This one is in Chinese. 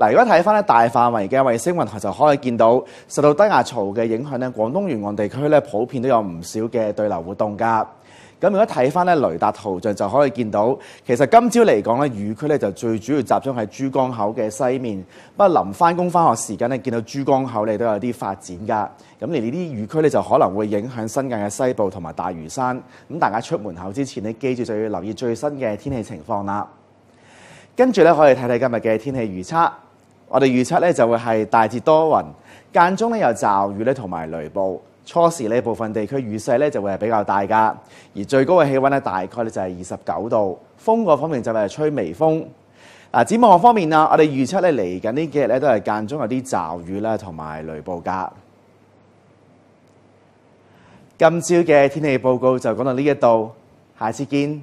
嗱，如果睇翻咧大範圍嘅衛星雲台，就可以見到受到低壓槽嘅影響咧，廣東沿岸地區咧普遍都有唔少嘅對流活動㗎。咁如果睇翻咧雷達圖像就可以見到，其實今朝嚟講咧雨區咧就最主要集中喺珠江口嘅西面。不過臨翻工翻學時間咧，見到珠江口你都有啲發展㗎。咁而呢啲雨區咧就可能會影響新界嘅西部同埋大嶼山。咁大家出門口之前，你記住就要留意最新嘅天氣情況啦。跟住咧可以睇睇今日嘅天氣預測。我哋預測咧就會係大致多雲，間中咧有驟雨咧同埋雷暴。初時咧部分地區雨勢咧就會係比較大噶，而最高嘅氣温咧大概咧就係二十九度。風個方面就係吹微風。嗱，展望方面啊，我哋預測咧嚟緊呢幾日咧都係間中有啲驟雨啦，同埋雷暴噶。今朝嘅天氣報告就講到呢一度，下次見。